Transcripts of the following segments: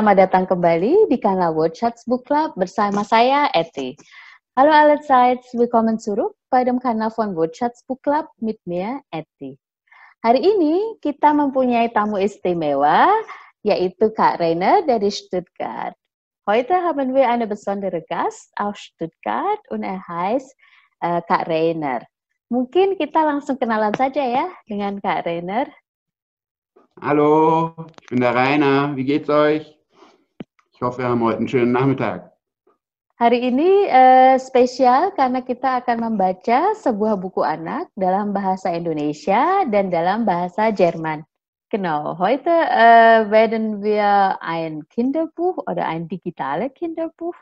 Selamat datang kembali di kanal Chats Book Club bersama saya, Eti. Halo allerseits, willkommen zurück suruh dem Kanal von Chats Book Club mit mir, ya, Eti. Hari ini kita mempunyai tamu istimewa, yaitu Kak Reina dari Stuttgart. Heute haben wir eine besondere Gast aus Stuttgart und er heißt uh, Kak Rainer. Mungkin kita langsung kenalan saja ya dengan Kak Rainer. Halo, ich bin der Rainer. Wie geht's euch? Ich hoffe, wir haben heute einen schönen Nachmittag. Hari ini eh, spesial karena kita akan membaca sebuah buku anak dalam bahasa Indonesia dan dalam bahasa Jerman. Genau, heute äh, werden wir ein Kinderbuch oder ein digitales Kinderbuch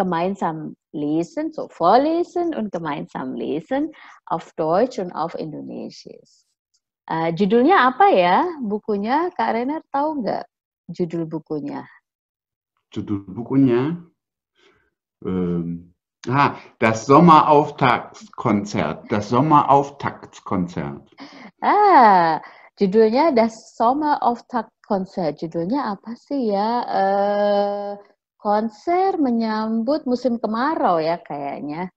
gemeinsam lesen, so vorlesen und gemeinsam lesen auf Deutsch und auf Indonesisch. Äh, judulnya apa ya bukunya? Kak Renner tahu nggak judul bukunya? judul bukunya. Ähm, ah, das Sommerauftaktkonzert Das Sommerauftaktkonzert Ah, judulnya Das Sommerauftaktkonzert. Judulnya apa sih ya? Uh, konser menyambut musim kemarau ya kayaknya.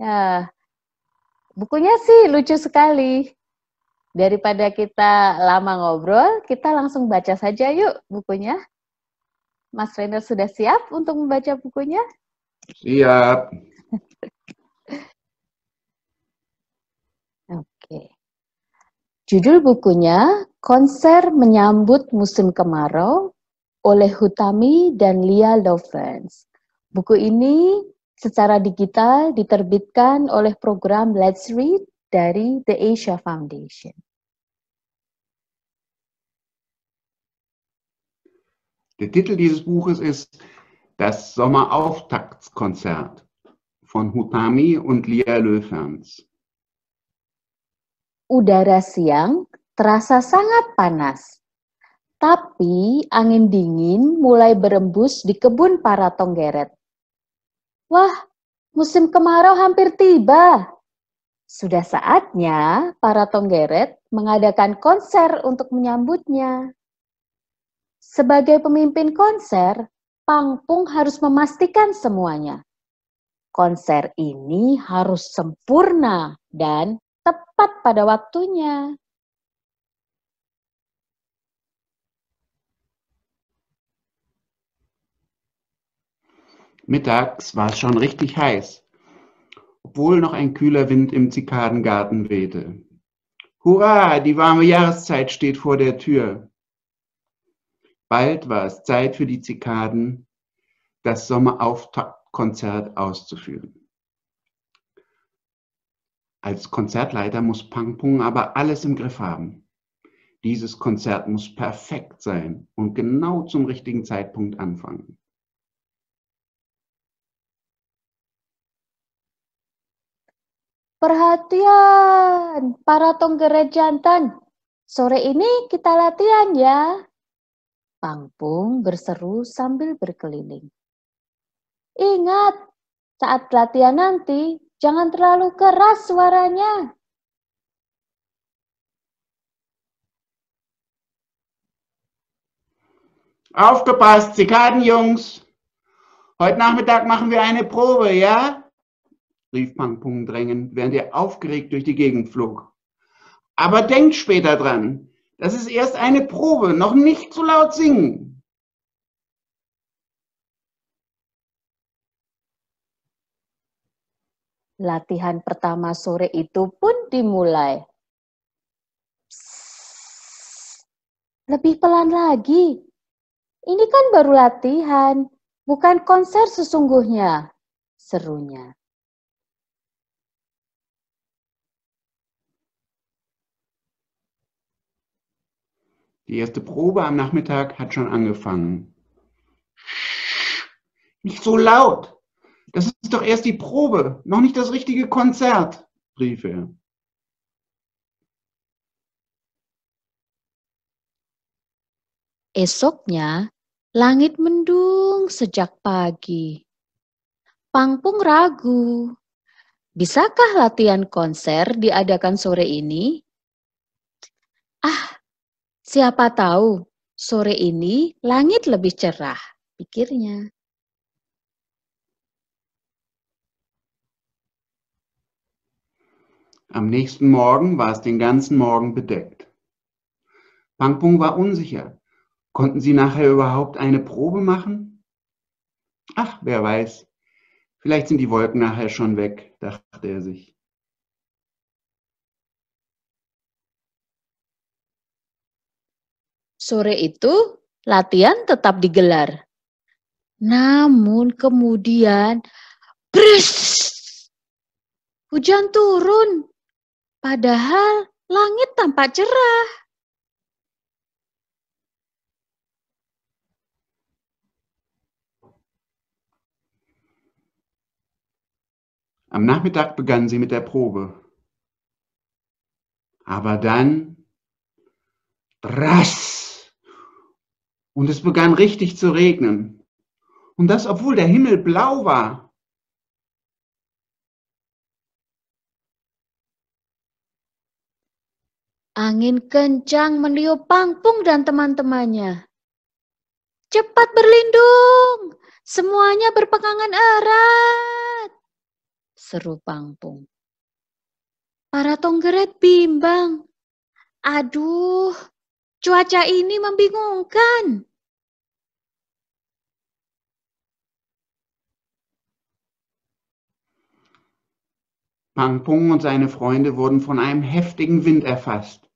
Ya, bukunya sih lucu sekali. Daripada kita lama ngobrol, kita langsung baca saja yuk bukunya. Mas Renner sudah siap untuk membaca bukunya? Siap. Oke. Judul bukunya Konser Menyambut Musim Kemarau oleh Hutami dan Lia Lovens. Buku ini secara digital diterbitkan oleh program Let's Read dari The Asia Foundation. Der Titel dieses Buches ist Das Sommerauftaktskonzert von Hutami und Lia Löferns. Udara siang terasa sangat panas. Tapi angin dingin mulai berembus di kebun para tonggeret. Wah, musim kemarau hampir tiba. Sudah saatnya para tonggeret mengadakan konser untuk menyambutnya. Sebagai pemimpin konser, Pangpung harus memastikan semuanya. Konser ini harus sempurna dan tepat pada waktunya. Mittags war es schon richtig heiß, obwohl noch ein kühler Wind im Zikadengarten wehte. Hurra, die warme Jahreszeit steht vor der Tür. Bald war es Zeit für die Zikaden, das Sommerauftaktkonzert auszuführen. Als Konzertleiter muss Pang aber alles im Griff haben. Dieses Konzert muss perfekt sein und genau zum richtigen Zeitpunkt anfangen. Perhatian, para tonggerejantan. Sore ini kita latihan ya. Pangpung berseru sambil berkeliling. Ingat, saat pelatihan nanti jangan terlalu keras suaranya. Aufgepasst, Zikadenjungs! Heute Nachmittag machen wir eine Probe, ja? rief Pangpung drängend, während er aufgeregt durch die Gegend flog. Aber denkt später dran, Das ist erst eine Probe, noch nicht zu laut singen. Latihan pertama sore itu pun dimulai. lebih pelan lagi. Ini kan baru latihan, bukan konser sesungguhnya, serunya. Die erste Probe am Nachmittag hat schon angefangen. Nicht so laut. Das ist doch erst die Probe, noch nicht das richtige Konzert, rief er. Esoknya, langit mendung sejak pagi. Pangpung ragu. Bisakah latihan konser diadakan sore ini? Siapa tahu sore ini langit lebih cerah, pikirnya. Am nächsten Morgen war es den ganzen Morgen bedeckt. Pangpung war unsicher. Konnten sie nachher überhaupt eine Probe machen? Ach, wer weiß. Vielleicht sind die Wolken nachher schon weg, dachte er sich. sore itu latihan tetap digelar. Namun kemudian, bris, hujan turun. Padahal langit tampak cerah. Am Nachmittag begann sie mit der Probe. Aber dann, Rass! Und es begann richtig zu regnen. Und das, obwohl der Himmel blau war. Angin kencang meniup Pangpung dan teman-temannya. Cepat berlindung! Semuanya berpegangan erat! Seru Pangpung. Para Tonggeret bimbang. Aduh, Cuaca ini membingungkan. Pang Pung und seine Freunde wurden von einem heftigen Wind erfasst.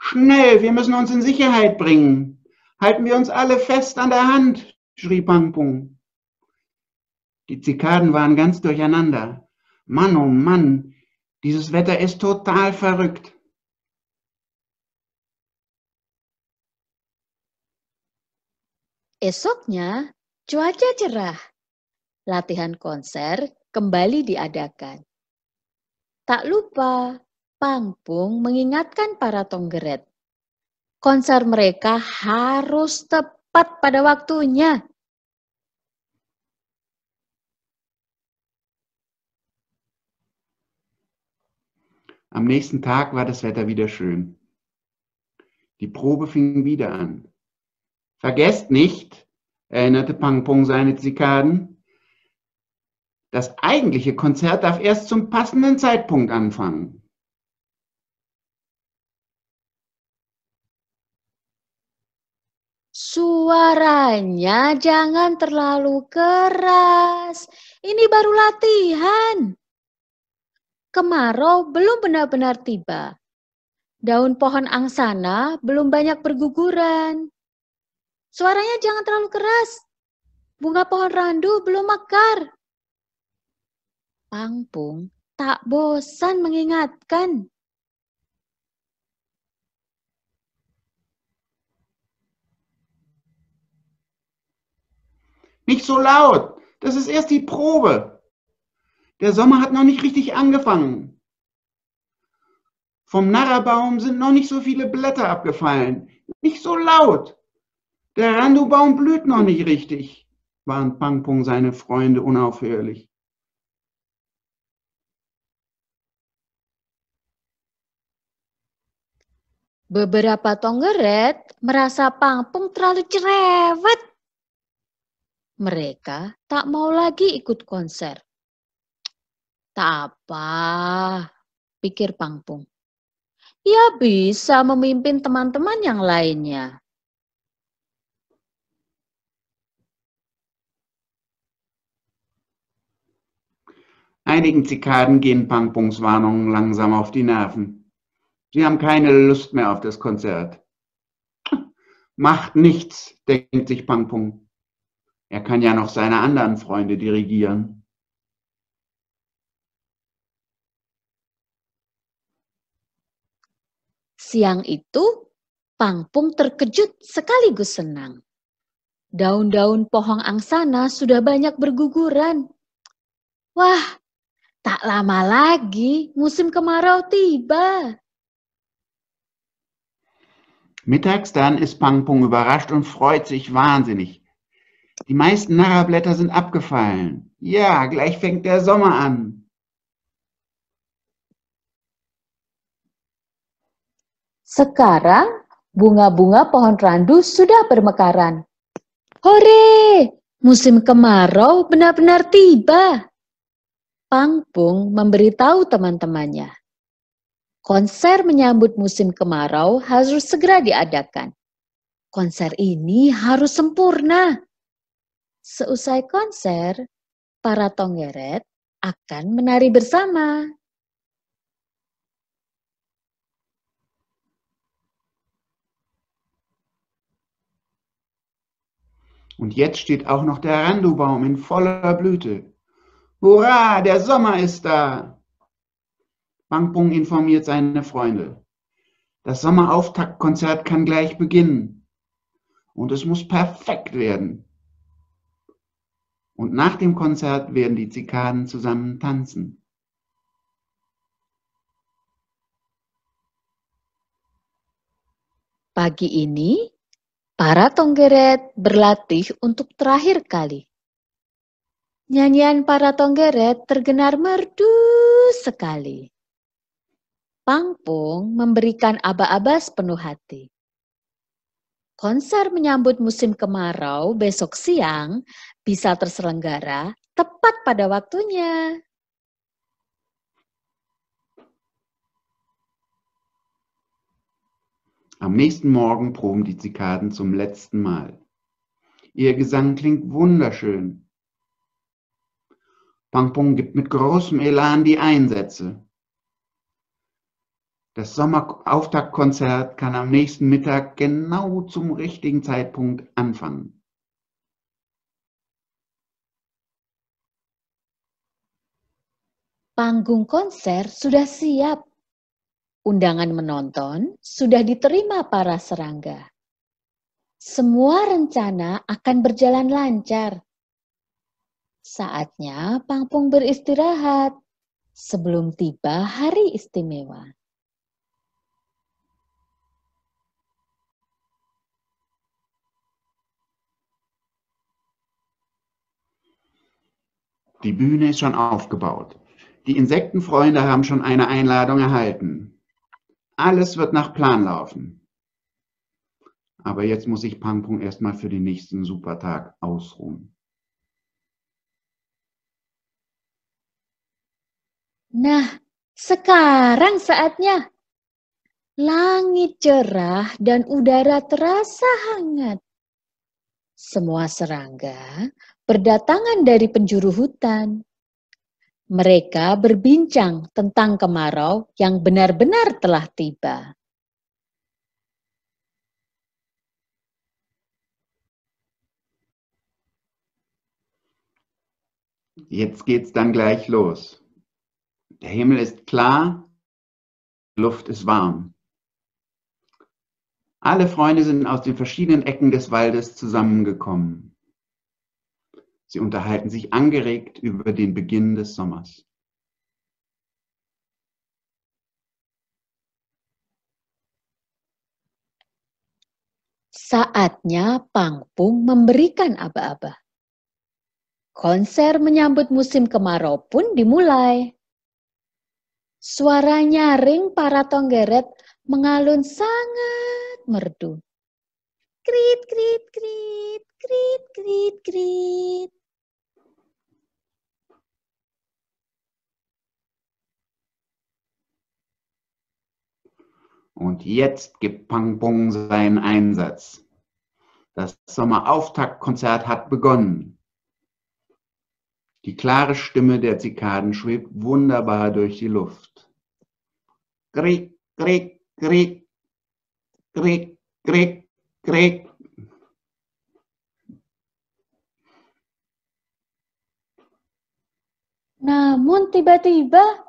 Schnell, wir müssen uns in Sicherheit bringen. Halten wir uns alle fest an der Hand, schrie Pang Pung. Die Zikaden waren ganz durcheinander. Mann, oh Mann, dieses Wetter ist total verrückt. Esoknya, cuaca cerah. Latihan konser kembali diadakan. Tak lupa, Pangpung mengingatkan para tonggeret. Konser mereka harus tepat pada waktunya. Am nächsten Tag war das Wetter wieder schön. Die Probe fing wieder an. Vergesst nicht, erinnerte Pang Pong seine Zikaden, das eigentliche Konzert darf erst zum passenden Zeitpunkt anfangen. Suaranya jangan terlalu keras. Ini baru latihan. Kemarau belum benar-benar tiba. Daun pohon angsana belum banyak berguguran. Suaranya jangan terlalu keras. Bunga pohon randu belum mekar. Pangpung tak bosan mengingatkan. Nicht so laut. Das ist erst die Probe. Der Sommer hat noch nicht richtig angefangen. Vom Narrerbaum sind noch nicht so viele Blätter abgefallen. Nicht so laut. Der Randubaum blüht noch nicht richtig, warnt Pangpong seine Freunde unaufhörlich. Beberapa Tonggeret merasa Pangpung terlalu cerewet. Mereka tak mau lagi ikut konser. Tak apa, pikir Pangpung. Ia bisa memimpin teman-teman yang lainnya. Einigen Zikaden gehen Pangpungs Warnungen langsam auf die Nerven. Sie haben keine Lust mehr auf das Konzert. Macht nichts, denkt sich Pangpung. Er kann ja noch seine anderen Freunde dirigieren. Siang itu, Pangpung terkejut sekaligus senang. Daun-daun pohon angsana sudah banyak berguguran. Wah, Tak lama lagi musim kemarau tiba. Mittags dann ist Pangpung überrascht und freut sich wahnsinnig. Die meisten Narablätter sind abgefallen. Ja, gleich fängt der Sommer an. Sekarang bunga-bunga pohon randu sudah bermekaran. Hore! Musim kemarau benar-benar tiba. Pangpung memberitahu teman-temannya, konser menyambut musim kemarau harus segera diadakan. Konser ini harus sempurna. Seusai konser, para tonggeret akan menari bersama. Und jetzt steht auch noch der Randubaum in voller Blüte. Hurra, der Sommer ist da! Bangpung informiert seine Freunde. Das Sommerauftaktkonzert kann gleich beginnen. Und es muss perfekt werden. Und nach dem Konzert werden die Zikaden zusammen tanzen. Pagi ini, para tonggeret berlatih untuk terakhir kali. Nyanyian para tonggeret tergenar merdu sekali. Pangpung memberikan aba-aba sepenuh hati. Konser menyambut musim kemarau besok siang bisa terselenggara tepat pada waktunya. Am nächsten Morgen proben die Zikaden zum letzten Mal. Ihr Gesang klingt wunderschön Pangpong gibt mit großem Elan die Einsätze. Das Sommerauftaktkonzert kann am nächsten Mittag genau zum richtigen Zeitpunkt anfangen. Panggung konser sudah siap. Undangan menonton sudah diterima para serangga. Semua rencana akan berjalan lancar Saatnya Pangpung beristirahat sebelum tiba hari istimewa. Die Bühne ist schon aufgebaut. Die Insektenfreunde haben schon eine Einladung erhalten. Alles wird nach Plan laufen. Aber jetzt muss ich Pangpung erstmal für den nächsten Supertag ausruhen. Nah, sekarang saatnya langit cerah dan udara terasa hangat. Semua serangga berdatangan dari penjuru hutan. Mereka berbincang tentang kemarau yang benar-benar telah tiba. Jetzt geht's dann gleich los. Der Himmel ist klar, Luft ist warm. Alle Freunde sind aus den verschiedenen Ecken des Waldes zusammengekommen. Sie unterhalten sich angeregt über den Beginn des Sommers. Saatnya Pangpung memberikan aba-aba. Konser menyambut musim kemarau pun dimulai. Suara nyaring para tonggeret mengalun sangat merdu. Krit, krit, krit, krit, krit, krit. Und jetzt gibt Pang seinen Einsatz. Das Sommerauftaktkonzert hat begonnen. Die klare Stimme der Zikaden schwebt wunderbar durch die Luft. Krieg, krieg, krieg, krieg, krieg, krieg. Namun tiba-tiba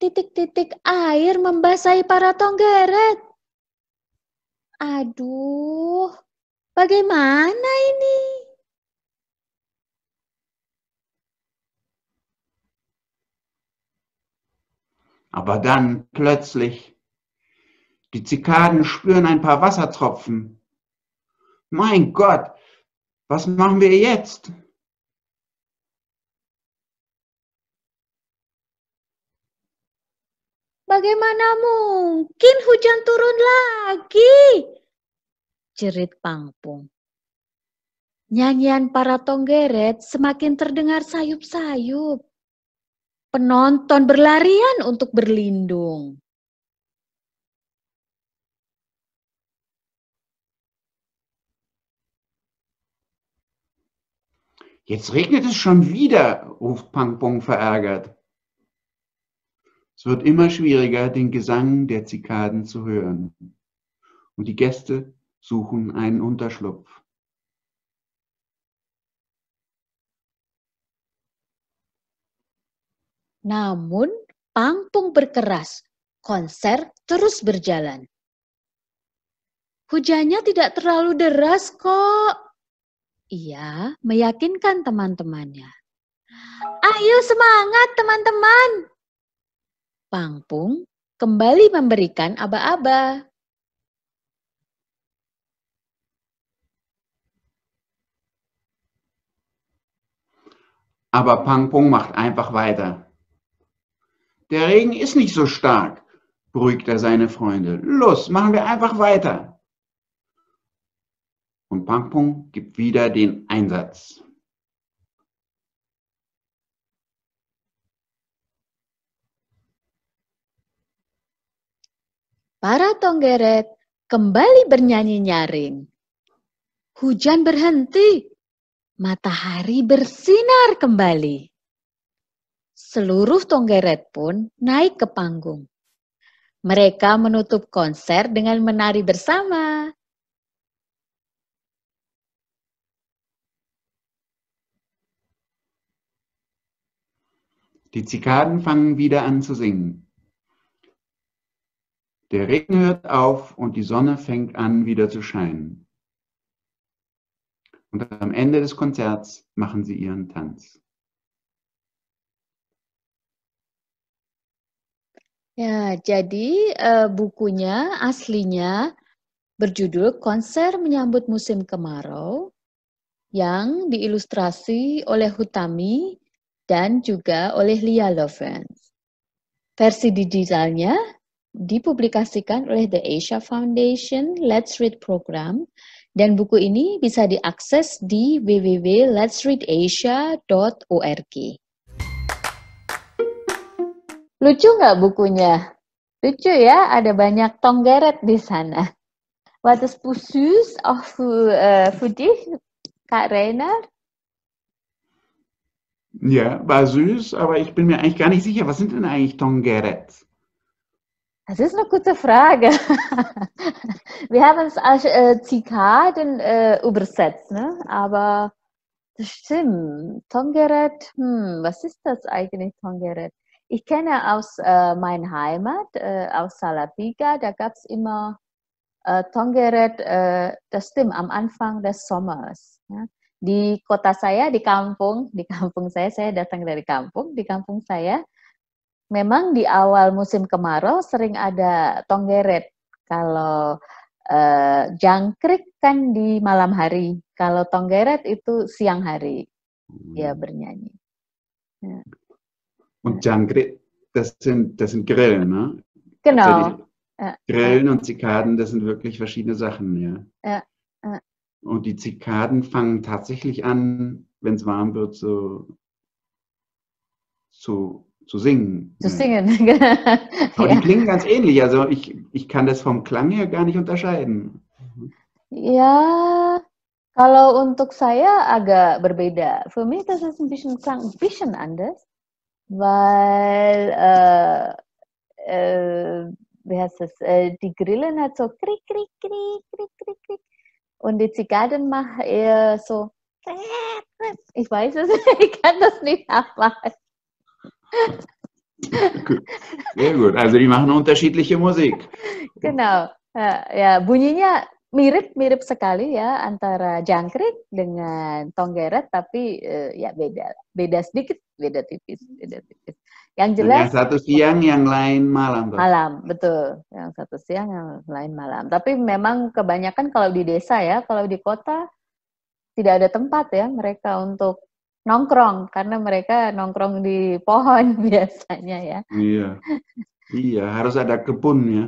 titik-titik air membasahi para tonggeret. Aduh, bagaimana ini? Aber dann plötzlich, die Zikaden spüren ein paar Wassertropfen. Mein Gott, was machen wir jetzt? Bagaimana mungkin hujan turun lagi? Jerit Pangpung. Nyanyian para tonggeret semakin terdengar sayup-sayup penonton berlarian untuk berlindung. Jetzt regnet es schon wieder, ruft Pangpong verärgert. Es wird immer schwieriger, den Gesang der Zikaden zu hören. Und die Gäste suchen einen Unterschlupf. Namun, pangpung berkeras, konser terus berjalan. Hujannya tidak terlalu deras kok. Ia meyakinkan teman-temannya. Ayo semangat teman-teman. Pangpung kembali memberikan aba-aba. Aber Pangpung macht einfach weiter. Der Regen ist nicht so stark, beruhigt er seine Freunde. Los, machen wir einfach weiter. Und Pangpong gibt wieder den Einsatz. Para Tonggeret kembali bernyanyi nyaring. Hujan berhenti, matahari bersinar kembali seluruh Tonggeret pun naik ke panggung. Mereka menutup konser dengan menari bersama. Die Zikaden fangen wieder an zu singen. Der Regen hört auf und die Sonne fängt an wieder zu scheinen. Und am Ende des Konzerts machen sie ihren Tanz. Ya, jadi uh, bukunya aslinya berjudul Konser Menyambut Musim Kemarau yang diilustrasi oleh Hutami dan juga oleh Lia Lovens. Versi digitalnya dipublikasikan oleh The Asia Foundation Let's Read Program dan buku ini bisa diakses di www.letsreadasia.org. Lucu nggak bukunya? Lucu ya, ada banyak tonggeret di sana. Wat is precies auch für, äh, dich, Kak Reinhard? Ja, war süß, aber ich bin mir eigentlich gar nicht sicher, was sind denn eigentlich Tongeret? Das ist eine gute Frage. Wir haben es als äh, Zikaden äh, übersetzt, ne? aber das stimmt. Tongeret, hm, was ist das eigentlich, Tongeret? Ich kenne aus äh, meiner Heimat, äh, aus Salapiga, da gab es immer äh, Tongeret, äh, das stimmt, am Anfang des Sommers. Ja. Di kota saya, di kampung, di kampung saya, saya datang dari kampung, di kampung saya, memang di awal musim kemarau sering ada Tongeret. Kalau eh, jangkrik kan di malam hari, kalau Tongeret itu siang hari, ya hmm. ya bernyanyi. Ya. Und dann, das sind, das sind Grillen, ne? Genau. Also ja. Grillen und Zikaden, das sind wirklich verschiedene Sachen, ja. ja. ja. Und die Zikaden fangen tatsächlich an, wenn es warm wird, so zu, zu singen. Zu singen, genau. Aber die klingen ganz ähnlich, also ich, ich kann das vom Klang her gar nicht unterscheiden. Ja, Kalau untuk saya agak berbeda. Für mich das ist ein bisschen ein bisschen anders weil äh, äh, wie heißt das? Äh, die Grillen hat so krieg, krieg, krieg, krieg, krieg, krieg. und die Zigarren machen eher so. Ich weiß es, ich kann das nicht nachmachen. Sehr gut. Also die machen unterschiedliche Musik. Genau. Ja, ja. bunyinya mirip-mirip sekali ya antara jangkrik dengan tonggeret tapi uh, ya beda beda sedikit beda tipis beda tipis yang jelas yang satu siang yang lain malam bro. malam betul yang satu siang yang lain malam tapi memang kebanyakan kalau di desa ya kalau di kota tidak ada tempat ya mereka untuk nongkrong karena mereka nongkrong di pohon biasanya ya iya iya harus ada kebun ya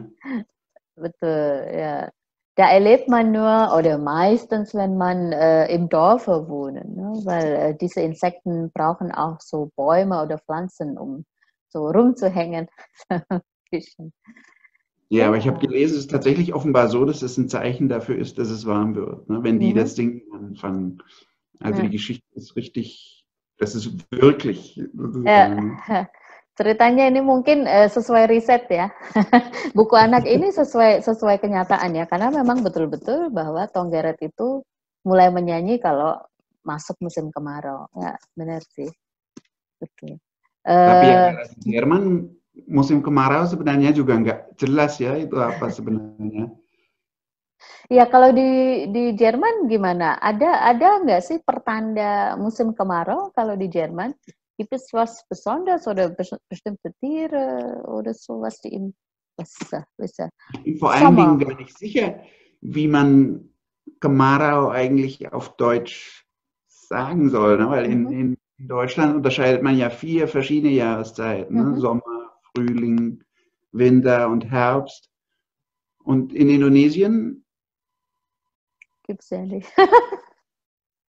betul ya da erlebt man nur oder meistens, wenn man äh, im Dorf wohnt, ne? weil äh, diese Insekten brauchen auch so Bäume oder Pflanzen, um so rumzuhängen. ja, aber ich habe gelesen, es ist tatsächlich offenbar so, dass es ein Zeichen dafür ist, dass es warm wird, ne? wenn die mhm. das Ding anfangen. Also ja. die Geschichte ist richtig, das ist wirklich. Ja. Ceritanya ini mungkin uh, sesuai riset ya. Buku anak ini sesuai sesuai kenyataan ya, karena memang betul-betul bahwa Tonggeret itu mulai menyanyi kalau masuk musim kemarau. Ya, benar sih. Betul. Tapi uh, ya, Jerman eh, musim kemarau sebenarnya juga nggak jelas ya itu apa sebenarnya. Ya kalau di di Jerman gimana? Ada ada nggak sih pertanda musim kemarau kalau di Jerman? Gibt es was Besonderes oder bestimmte Tiere oder so, was du im Wasser, Wasser Ich bin vor allen Dingen gar nicht sicher, wie man Kamarau eigentlich auf Deutsch sagen soll, ne? weil mhm. in, in, Deutschland unterscheidet man ja vier verschiedene Jahreszeiten, ne? Mhm. Sommer, Frühling, Winter und Herbst. Und in Indonesien? Gibt's ja nicht.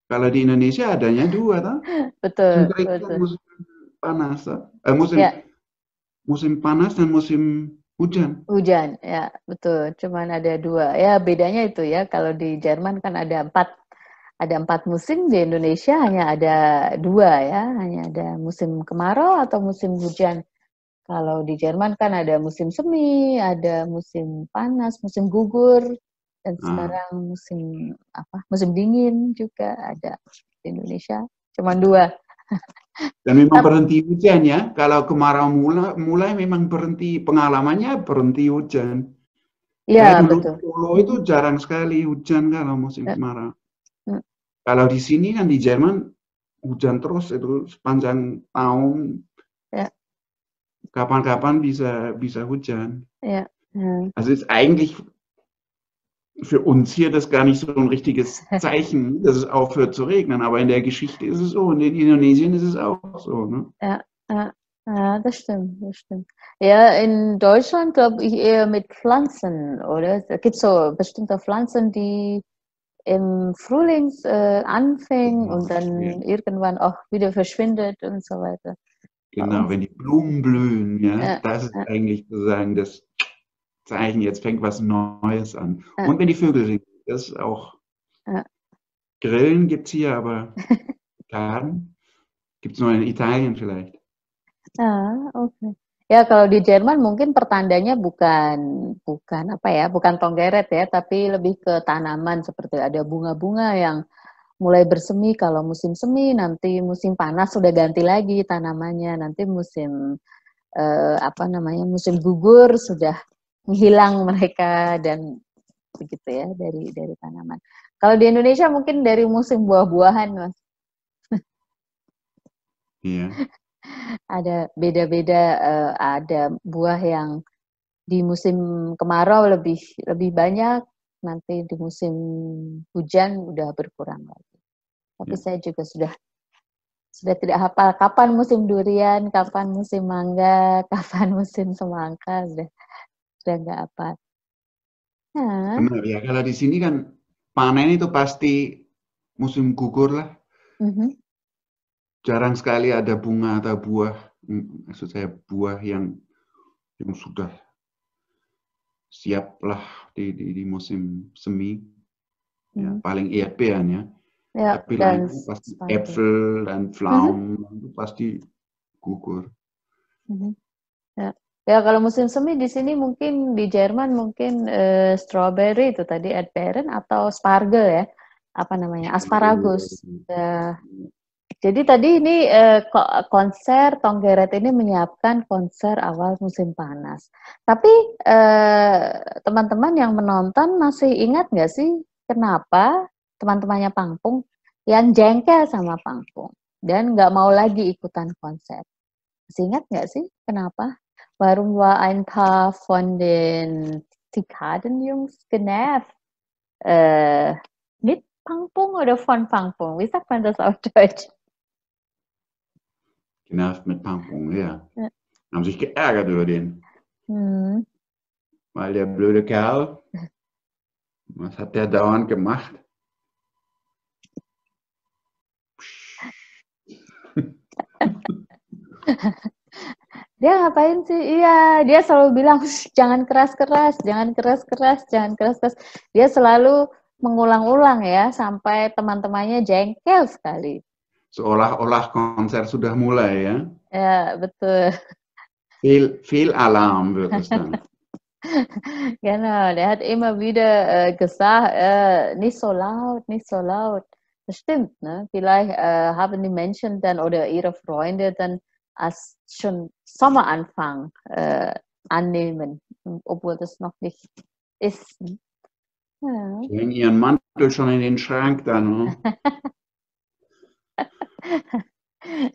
Kalau di Indonesia adanya dua, kan? Betul. betul. musim panas, eh, musim ya. musim panas dan musim hujan. Hujan, ya betul. Cuman ada dua. Ya bedanya itu ya. Kalau di Jerman kan ada empat ada empat musim di Indonesia hanya ada dua ya hanya ada musim kemarau atau musim hujan kalau di Jerman kan ada musim semi ada musim panas musim gugur dan hmm. sekarang musim apa musim dingin juga ada di Indonesia cuma dua dan memang berhenti hujan ya kalau kemarau mulai mulai memang berhenti pengalamannya berhenti hujan Ya betul Solo itu jarang sekali hujan kalau musim iya. kemarau hmm. kalau di sini kan di Jerman hujan terus itu sepanjang tahun iya. kapan-kapan bisa bisa hujan Ya. Hmm. Also ist eigentlich für uns hier das gar nicht so ein richtiges Zeichen, dass es aufhört zu regnen. Aber in der Geschichte ist es so und in Indonesien ist es auch so. Ne? Ja, ja, ja, das stimmt, das stimmt. Ja, in Deutschland glaube ich eher mit Pflanzen, oder? Da gibt es so bestimmte Pflanzen, die im Frühling äh, anfängt genau, und dann ja. irgendwann auch wieder verschwindet und so weiter. Genau, wenn die Blumen blühen, ja, ja. das ist eigentlich sozusagen das, Zeichen, jetzt fängt was Neues an. Ja. Und wenn die Vögel singen, das ist auch. Ja. Grillen gibt es hier, aber Garten gibt es nur in Italien vielleicht. Ah, Okay. Ya kalau di Jerman mungkin pertandanya bukan bukan apa ya, bukan tonggeret ya, tapi lebih ke tanaman seperti ada bunga-bunga yang mulai bersemi kalau musim semi, nanti musim panas sudah ganti lagi tanamannya, nanti musim eh, apa namanya musim gugur sudah menghilang mereka dan begitu ya dari dari tanaman. Kalau di Indonesia mungkin dari musim buah-buahan, Mas. Iya. ada beda-beda uh, ada buah yang di musim kemarau lebih lebih banyak, nanti di musim hujan udah berkurang lagi. Tapi ya. saya juga sudah sudah tidak hafal kapan musim durian, kapan musim mangga, kapan musim semangka, sudah dan nggak apa. Nah. Benar ya, kalau di sini kan panen itu pasti musim gugur lah. Mm -hmm. Jarang sekali ada bunga atau buah, maksud saya buah yang yang sudah siaplah di, di, di musim semi. Mm. Ya, mm-hmm. paling iya eap ya. ya Tapi lain pasti sepanjang. apple dan mm-hmm. flower mm -hmm. pasti gugur. Mm -hmm. Ya. Ya kalau musim semi di sini mungkin di Jerman mungkin uh, strawberry itu tadi adperen atau spargel ya apa namanya asparagus. Uh, jadi tadi ini uh, konser Tonggeret ini menyiapkan konser awal musim panas. Tapi eh, teman-teman uh, yang menonton masih ingat nggak sih kenapa teman-temannya Pangpung yang jengkel sama Pangpung dan nggak mau lagi ikutan konser? Masih ingat nggak sih kenapa? Warum war ein paar von den Zikadenjungs genervt? Äh, mit Pangpung oder von Pangpung? Wie sagt man das auf Deutsch? Genervt mit Pangpung, ja. ja. Haben sich geärgert über den. Mhm. Weil der blöde Kerl, was hat der dauernd gemacht? Psch. dia ngapain sih? Iya, dia selalu bilang jangan keras-keras, jangan keras-keras, jangan keras-keras. Dia selalu mengulang-ulang ya sampai teman-temannya jengkel sekali. Seolah-olah konser sudah mulai ya. Ya, betul. Feel feel Alarm wird genau, ya, der hat immer wieder äh, eh, gesagt, äh, eh, nicht so laut, nicht so laut. Das stimmt, ne? Vielleicht äh, haben die Menschen dann oder ihre Freunde dann als schon Sommeranfang äh, annehmen, obwohl das noch nicht ist. Ja. Hängen ihren Mantel schon in den Schrank dann.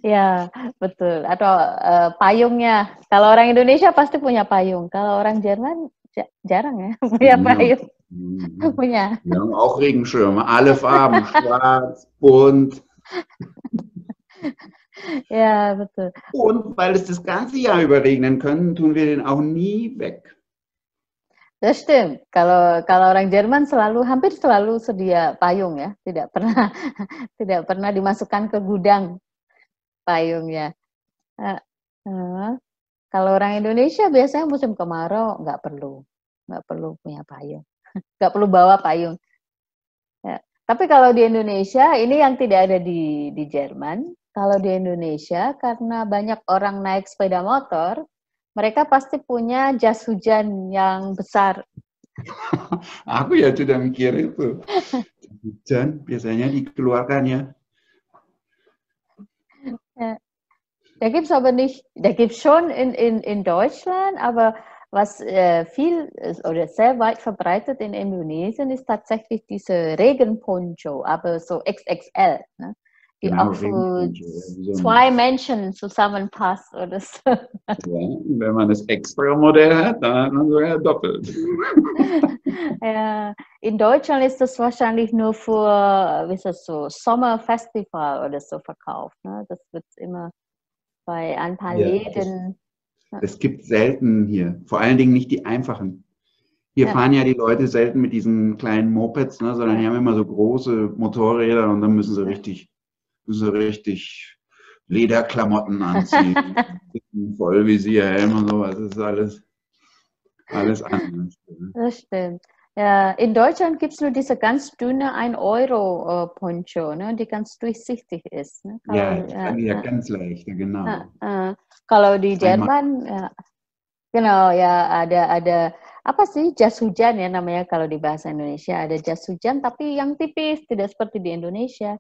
ya ne? betul atau uh, äh, payungnya kalau orang Indonesia pasti punya payung kalau orang Jerman ja jarang ya punya payung hmm. punya ja, auch Regenschirme alle Farben schwarz bunt ja, bitte. Und weil es das ganze Jahr über regnen können, tun wir den auch nie weg. Das stimmt. Kalau kalau orang Jerman selalu hampir selalu sedia payung ya, tidak pernah tidak pernah dimasukkan ke gudang payungnya. Uh, uh, kalau orang Indonesia biasanya musim kemarau nggak perlu, nggak perlu punya payung, nggak perlu bawa payung. Ya. Tapi kalau di Indonesia ini yang tidak ada di di Jerman kalau di Indonesia, karena banyak orang naik sepeda motor, mereka pasti punya jas hujan yang besar. Aku ya sudah mikir itu. Hujan biasanya dikeluarkannya. Da gibt es aber nicht, da gibt schon in, in, in Deutschland, aber was äh, viel oder sehr weit verbreitet in Indonesien ist tatsächlich diese Regenponcho, aber so XXL. Ne? die genau, auf so zwei Menschen zusammenpasst oder so. Ja, wenn man das Extra-Modell hat, dann hat man sogar doppelt. In Deutschland ist das wahrscheinlich nur für, wie ist das so, Sommerfestival oder so verkauft. Ne? Das wird immer bei ein paar ja, Läden. Es gibt selten hier, vor allen Dingen nicht die einfachen. Hier ja. fahren ja die Leute selten mit diesen kleinen Mopeds, ne, sondern die haben immer so große Motorräder und dann müssen sie richtig so richtig Lederklamotten anziehen, voll Visierhelm und sowas, das ist alles, alles anders. Das stimmt. Ja, in Deutschland gibt es nur diese ganz dünne 1-Euro-Poncho, äh, ne, die ganz durchsichtig ist. Ne? Kalau, ja, ja, ja, ganz leicht, genau. Uh, ah, uh, ah. kalau di Jerman, ya, genau, ya ada ada apa sih jas hujan ya namanya kalau di bahasa Indonesia ada jas hujan tapi yang tipis tidak seperti di Indonesia.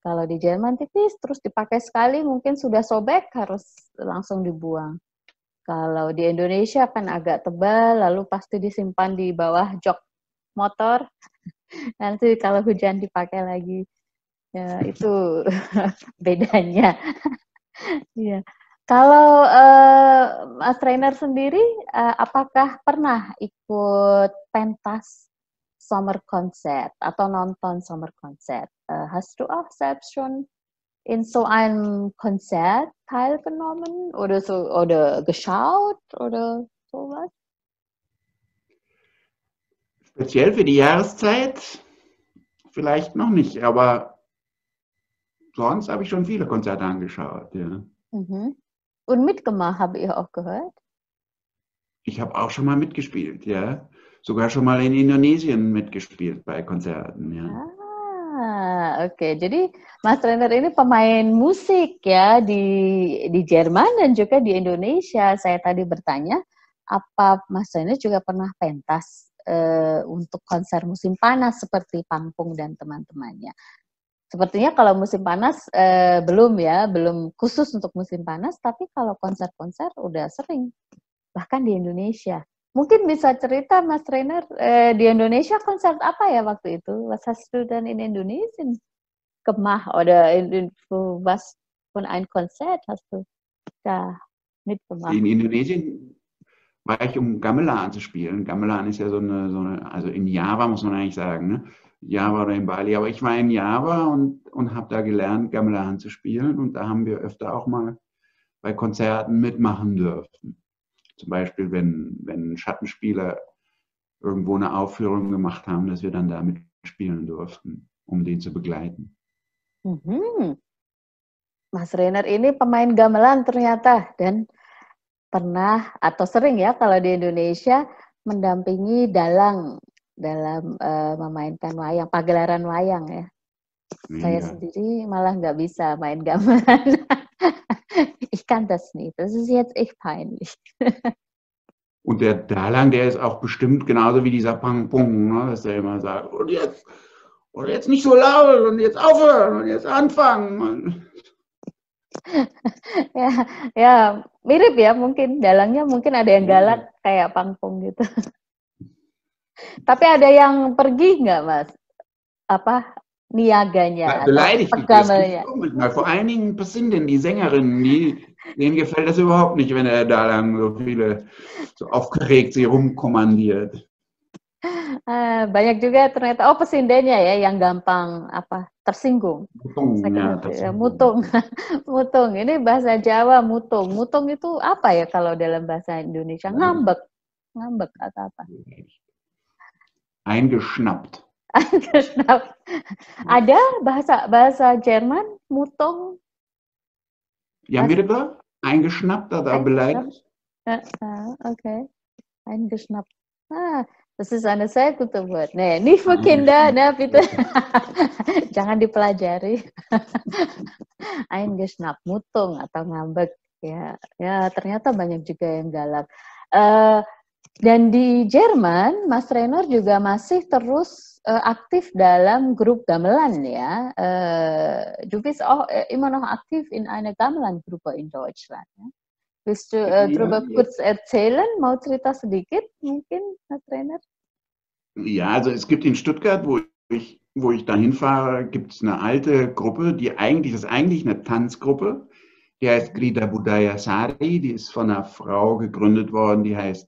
Kalau di Jerman tipis terus dipakai sekali mungkin sudah sobek harus langsung dibuang. Kalau di Indonesia kan agak tebal lalu pasti disimpan di bawah jok motor. Nanti kalau hujan dipakai lagi. Ya, itu bedanya. ya. Kalau uh, eh, Trainer sendiri, uh, apakah pernah ikut pentas Sommerkonzert concert atau nonton summer concert. Äh, hast du auch selbst schon in so einem Konzert teilgenommen oder so oder geschaut oder sowas? Speziell für die Jahreszeit vielleicht noch nicht, aber sonst habe ich schon viele Konzerte angeschaut. Ja. Mhm. Und mitgemacht habe ich auch gehört. Ich habe auch schon mal mitgespielt, ja. sogar schon mal in Indonesien mitgespielt bei Konzerten. Ja. Ah, oke. Okay. Jadi Mas Trainer ini pemain musik ya di di Jerman dan juga di Indonesia. Saya tadi bertanya apa Mas Trainer juga pernah pentas eh, untuk konser musim panas seperti Pangpung dan teman-temannya. Sepertinya kalau musim panas eh, belum ya, belum khusus untuk musim panas, tapi kalau konser-konser udah sering, bahkan di Indonesia. Mungkin bisa cerita Mas Trainer eh, di Indonesia konsep apa ya waktu itu? Was hast du denn in Indonesien gemacht oder in, in was von ein Konzert hast du da mitgemacht? In Indonesien war ich, um Gamelan zu spielen. Gamelan ist ja so eine, so eine, also in Java muss man eigentlich sagen, ne? Java oder in Bali. Aber ich war in Java und, und habe da gelernt, Gamelan zu spielen. Und da haben wir öfter auch mal bei Konzerten mitmachen dürfen. zum Beispiel, wenn, wenn Schattenspieler irgendwo eine Aufführung gemacht haben, dass wir dann damit spielen durften, um den zu begleiten. Mhm. Mas Renner ini pemain gamelan ternyata dan pernah atau sering ya kalau di Indonesia mendampingi dalang dalam uh, memainkan wayang, pagelaran wayang ya. Iya. Saya sendiri malah nggak bisa main gamelan. ich kann das nicht. Das ist jetzt echt peinlich. Und der Dalang, der ist auch bestimmt genauso wie dieser Pang Pung, ne, dass er immer sagt, und jetzt, und jetzt nicht so laut und jetzt aufhören und jetzt anfangen. ja, ya mirip ya mungkin dalangnya mungkin ada yang galak kayak pangpung gitu. Tapi ada yang pergi nggak mas? Apa Niaganya. Beleidigt die das. Oh Mal. Vor allen Dingen denn die Sängerinnen, die, denen gefällt das überhaupt nicht, wenn er da lang so viele, so aufgeregt sie rumkommandiert. Uh, banyak juga ternyata oh pesindennya ya yang gampang apa tersinggung. Mutung, ya, gitu ya, tersinggung. mutung. mutung. Ini bahasa Jawa mutung. Mutung itu apa ya kalau dalam bahasa Indonesia? Nah. Ngambek. Ngambek atau apa? Eingeschnappt. ada bahasa bahasa Jerman mutong ya mirip lah eingeschnappt atau belai ah, ah, okay eingeschnappt ah das ist eine sehr gute Wort nee nicht für ah, Kinder ne bitte jangan dipelajari eingeschnappt mutong atau ngambek ya ya ternyata banyak juga yang galak eh, Dan di Jerman, Mas Renor juga masih terus uh, aktif dalam grup gamelan ya. Uh, eh, du bist auch oh, eh, immer noch aktiv in einer Gamelan-Gruppe in Deutschland. Ya. Willst du uh, darüber ja, kurz erzählen? Mau cerita sedikit mungkin, Mas Renor? Ja, also es gibt in Stuttgart, wo ich, wo ich dahin fahre, gibt es eine alte Gruppe, die eigentlich ist eigentlich eine Tanzgruppe. Die heißt Grida Budaya Sari, die ist von einer Frau gegründet worden, die heißt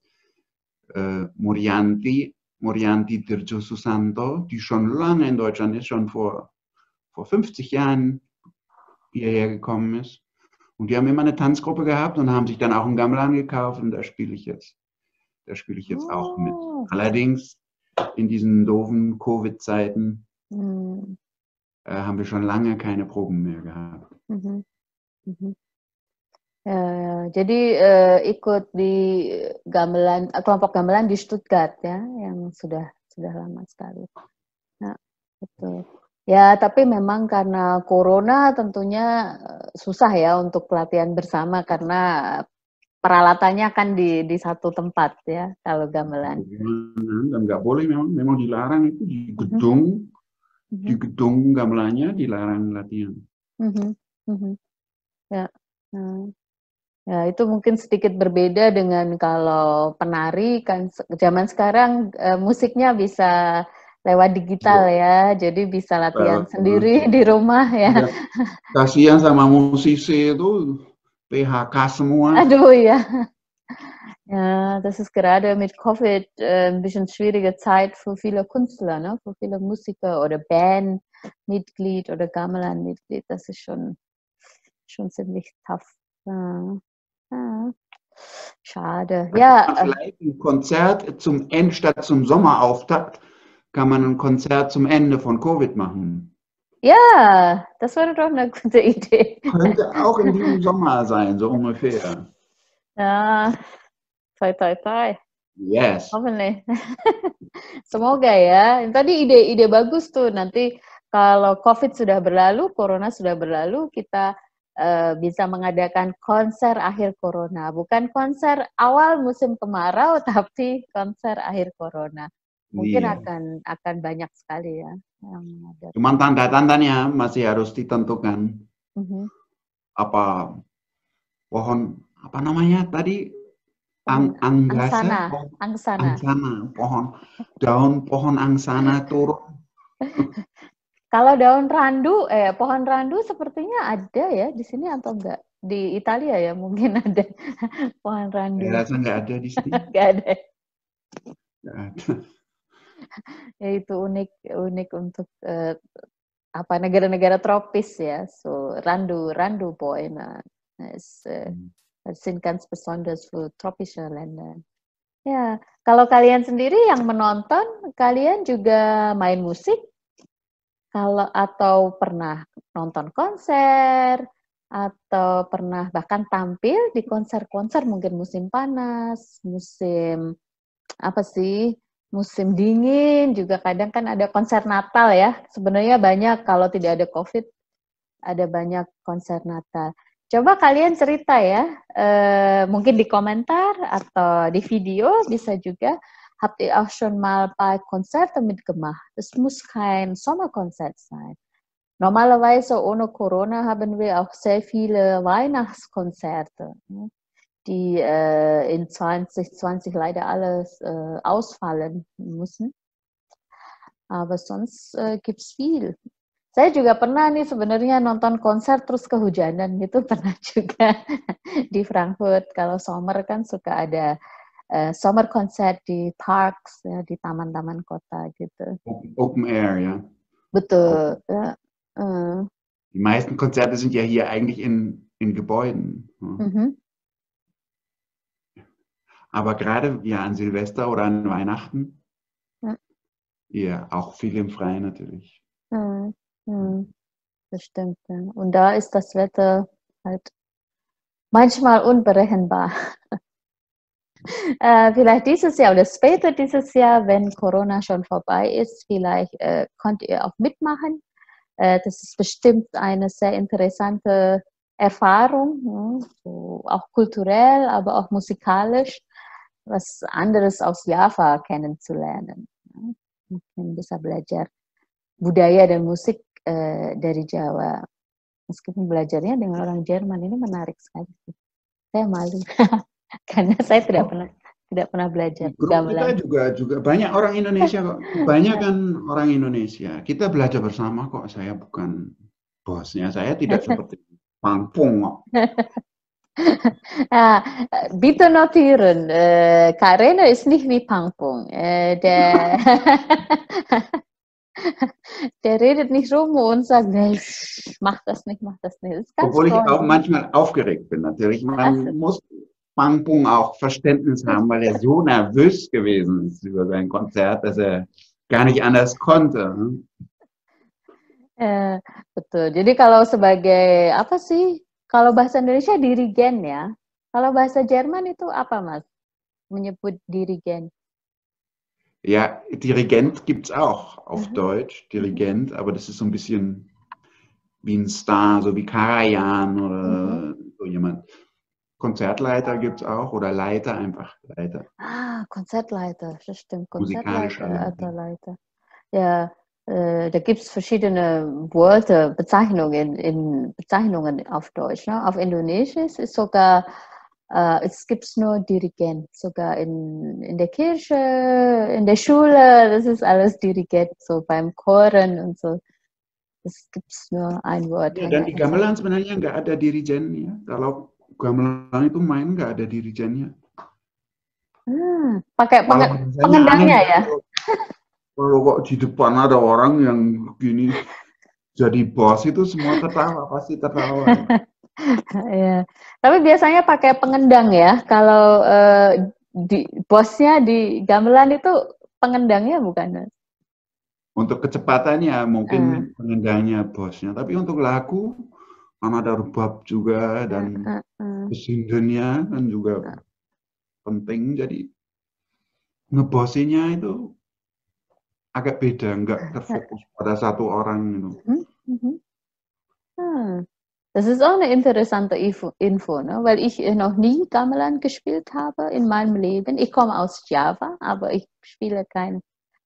äh, Morianti, Morianti Dirgioso Santo, die schon lange in Deutschland ist, schon vor, vor 50 Jahren hierher gekommen ist. Und die haben immer eine Tanzgruppe gehabt und haben sich dann auch einen Gamelan gekauft und da spiele ich jetzt. Da spiele ich jetzt oh. auch mit. Oh. Allerdings in diesen doofen Covid-Zeiten mhm. äh, haben wir schon lange keine Proben mehr gehabt. Mhm. Mhm. Eh, jadi uh, ikut di gamelan kelompok gamelan di Stuttgart ya yang sudah sudah lama sekali. Nah, betul. Gitu. Ya, tapi memang karena corona tentunya eh, susah ya untuk pelatihan bersama karena peralatannya kan di di satu tempat ya kalau gamelan. Dan nggak boleh memang memang dilarang itu di mm-hmm. gedung mm -hmm. di gedung gamelannya dilarang latihan. Mm -hmm. Mm -hmm. Ya. Nah. Ya, itu mungkin sedikit berbeda dengan kalau penari kan zaman sekarang e, musiknya bisa lewat digital ya. ya. Jadi bisa latihan uh, sendiri uh, di rumah ya. ya. Kasihan sama musisi itu PHK semua. Aduh iya. ya. Ja, das ist gerade mit Covid äh, ein bisschen schwierige Zeit für viele Künstler, ne? für viele Musiker oder Bandmitglied oder Gamelan-Mitglied. Das ist schon, schon ziemlich tough. Ja. Hm. Schade. ja. Vielleicht ein Konzert zum Ende statt zum Sommerauftakt kann man ein Konzert zum Ende von Covid machen. Ja, das wäre doch eine gute Idee. Könnte auch in diesem Sommer sein, so ungefähr. Ja, toi toi toi. Yes. Hoffentlich. Semoga ya. Tadi ide-ide bagus tuh. Nanti kalau COVID sudah berlalu, Corona sudah berlalu, kita Eh, bisa mengadakan konser akhir corona, bukan konser awal musim kemarau tapi konser akhir corona. Mungkin iya. akan akan banyak sekali ya yang ada. Cuman tanda-tandanya masih harus ditentukan. Mm -hmm. Apa pohon apa namanya tadi Ang, anggasa, angsana, pohon, angsana. angsana, pohon daun pohon angsana turun Kalau daun randu, eh pohon randu sepertinya ada ya di sini atau enggak? Di Italia ya mungkin ada pohon randu. Ya, rasa enggak ada di sini. enggak ada. Enggak ada. ya itu unik unik untuk eh, apa negara-negara tropis ya. So randu randu boy nah eh, Hmm. sin ganz besonders für tropische Länder. Eh, ya, kalau kalian sendiri yang menonton, kalian juga main musik kalau atau pernah nonton konser atau pernah bahkan tampil di konser-konser mungkin musim panas, musim apa sih? musim dingin juga kadang kan ada konser Natal ya. Sebenarnya banyak kalau tidak ada Covid ada banyak konser Natal. Coba kalian cerita ya, e, mungkin di komentar atau di video bisa juga Habt ihr auch schon mal bei Konzerten mitgemacht? Es muss kein Sommerkonzert sein. Normalerweise ohne Corona haben wir auch sehr viele Weihnachtskonzerte, ne? die äh, in 2020 leider alles äh, ausfallen müssen. Aber sonst äh, gibt es viel. Saya juga pernah nih sebenarnya nonton konser terus kehujanan gitu pernah juga di Frankfurt. Kalau summer kan suka ada uh, äh, summer concert parks ya di taman-taman kota gitu. Open, air ya. Betul. Ja. Uh. Die meisten Konzerte sind ja hier eigentlich in, in Gebäuden. Ja. Ne? Mhm. Aber gerade ja an Silvester oder an Weihnachten. Ja, ja auch viel im Freien natürlich. Ja, ja. Das stimmt. Ja. Und da ist das Wetter halt manchmal unberechenbar. äh, vielleicht dieses Jahr oder später dieses Jahr, wenn Corona schon vorbei ist, vielleicht äh, könnt ihr auch mitmachen. Äh, das ist bestimmt eine sehr interessante Erfahrung, ja, so auch kulturell, aber auch musikalisch, was anderes aus Java kennenzulernen. Ya. Mungkin bisa belajar budaya dan musik uh, dari Jawa. Meskipun belajarnya dengan orang Jerman ini menarik sekali. Saya malu. karena saya tidak oh. pernah tidak pernah belajar Grup kita juga juga banyak orang Indonesia kok banyak kan orang Indonesia kita belajar bersama kok saya bukan bosnya saya tidak seperti pangpung kok Ah, bitte notieren, uh, eh, Karena ist nicht wie Pangpong. Uh, eh, der, der redet nicht rum und sagt, nee, mach das nicht, mach das nicht. Das Obwohl ich auch manchmal aufgeregt bin, natürlich. Man muss Bang Bung auch Verständnis haben, weil er so nervös gewesen ist über sein Konzert, dass er gar nicht anders konnte. Ne? Eh, betul. Jadi kalau sebagai apa sih? Kalau bahasa Indonesia dirigen ya. Kalau bahasa Jerman itu apa, Mas? Menyebut dirigen. Ja, Dirigent gibt es auch auf mhm. Deutsch, Dirigent, aber das ist so ein bisschen wie ein Star, so wie Karajan oder mhm. so jemand. Konzertleiter gibt es auch oder Leiter einfach. Leiter. Ah, Konzertleiter, das stimmt. Konzertleiter, Leiter. Ja, äh, da gibt es verschiedene Worte, Bezeichnungen, in Bezeichnungen auf Deutsch. Ne? Auf Indonesisch ist sogar, äh, es gibt nur Dirigent, sogar in, in der Kirche, in der Schule, das ist alles Dirigent, so beim Choren und so. Es gibt nur ein Wort. Ja, dan di gamelan sebenarnya der Dirigent, ja, da Kalau gamelan itu main nggak ada dirijennya. Hmm, pakai pengendangnya ya. Kalau kok di depan ada orang yang gini jadi bos itu semua tertawa pasti tertawa. ya. Tapi biasanya pakai pengendang ya. Kalau eh, di bosnya di gamelan itu pengendangnya bukan? Untuk kecepatannya mungkin hmm. pengendangnya bosnya, tapi untuk lagu mana ada rubab juga dan kesindennya kan juga penting jadi ngebosinya itu agak beda nggak terfokus pada satu orang itu hmm -hmm. ah, das ist auch eine interessante Info, ne? weil ich äh, noch nie Gamelan gespielt habe in meinem Leben. Ich komme aus Java, aber ich spiele kein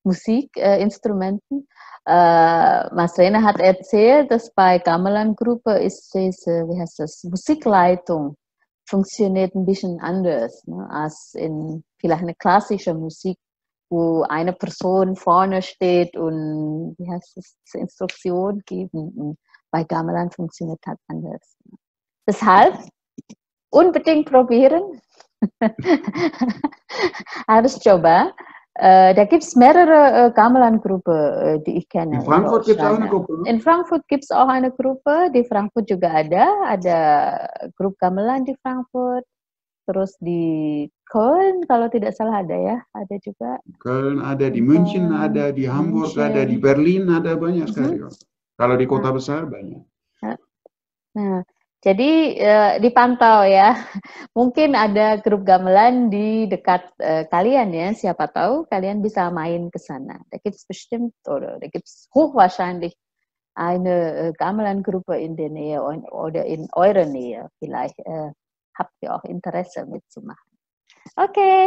Musikinstrumenten. Äh, Masrena hat erzählt, dass bei Gamelan-Gruppe ist diese, wie heißt das, Musikleitung funktioniert ein bisschen anders ne, als in vielleicht einer klassischen Musik, wo eine Person vorne steht und wie heißt das, Instruktion geben. bei Gamelan funktioniert das halt anders. Deshalb unbedingt probieren. Harus coba. Eh, da gibt es mehrere äh, eh, Gamelan-Gruppe, äh, eh, die ich kenne. In Frankfurt gibt es auch eine Gruppe? In Frankfurt gibt es auch eine Gruppe, di Frankfurt juga ada. Ada grup gamelan di Frankfurt. Terus di Köln, kalau tidak salah ada ya, ada juga. Köln ada, di München Köln, ada, di Hamburg München. ada, di Berlin ada banyak sekali. -hmm. Kalau di kota ah. besar banyak. Ah. Nah, jadi uh, dipantau ya. Mungkin ada grup gamelan di dekat uh, kalian ya. Siapa tahu kalian bisa main ke sana. Da gibt's bestimmt oder da gibt's hochwahrscheinlich eine eh, Gamelan-Gruppe in der Nähe oder in eurer Nähe. Vielleicht uh, habt ihr auch Interesse mitzumachen. Oke, okay.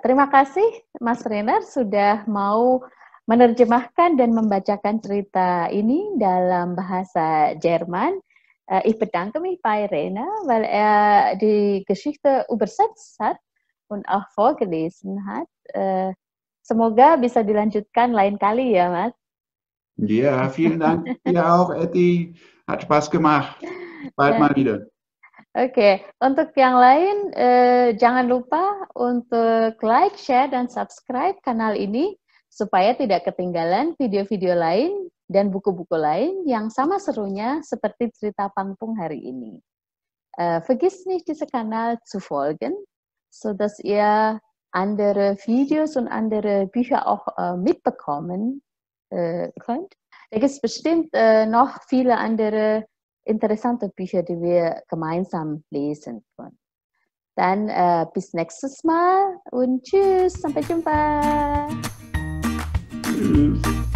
terima kasih Mas Renner sudah mau menerjemahkan dan membacakan cerita ini dalam bahasa Jerman ich eh, bedanke mich bei Rena, weil er eh, die Geschichte übersetzt hat und auch vorgelesen hat. Eh, semoga bisa dilanjutkan lain kali ya, Mas. Ja, vielen Dank Ja auch, Eti. Hat Spaß gemacht. Bald mal wieder. Oke, okay. untuk yang lain eh, jangan lupa untuk like, share, dan subscribe kanal ini supaya tidak ketinggalan video-video lain dan buku-buku lain yang sama serunya seperti cerita Pangpung hari ini. Äh, eh, vergiss nicht, diesen Kanal zu folgen, so dass ihr andere Videos und andere Bücher auch äh, mitbekommen äh, könnt. Da gibt es bestimmt äh, noch viele andere interessante Bücher, die wir gemeinsam lesen können. Dann äh, bis nächstes Mal und tschüss, sampai jumpa. Tschüss.